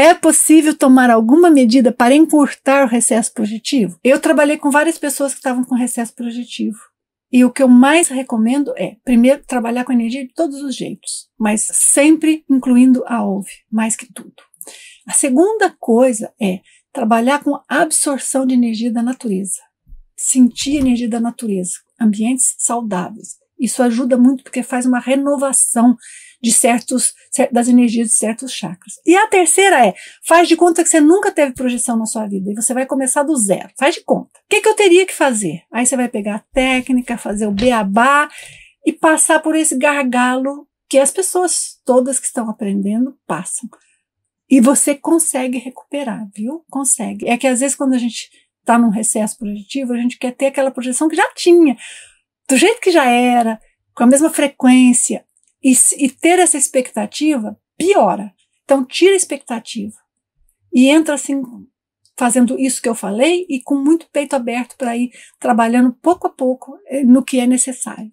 É possível tomar alguma medida para encurtar o recesso projetivo? Eu trabalhei com várias pessoas que estavam com recesso projetivo. E o que eu mais recomendo é, primeiro, trabalhar com energia de todos os jeitos, mas sempre incluindo a ouve, mais que tudo. A segunda coisa é trabalhar com absorção de energia da natureza. Sentir energia da natureza, ambientes saudáveis. Isso ajuda muito porque faz uma renovação de certos, das energias de certos chakras. E a terceira é, faz de conta que você nunca teve projeção na sua vida e você vai começar do zero. Faz de conta. O que, que eu teria que fazer? Aí você vai pegar a técnica, fazer o beabá e passar por esse gargalo que as pessoas todas que estão aprendendo passam. E você consegue recuperar, viu? Consegue. É que às vezes quando a gente está num recesso projetivo, a gente quer ter aquela projeção que já tinha, do jeito que já era, com a mesma frequência. E, e ter essa expectativa piora. Então, tira a expectativa. E entra assim, fazendo isso que eu falei e com muito peito aberto para ir trabalhando pouco a pouco eh, no que é necessário.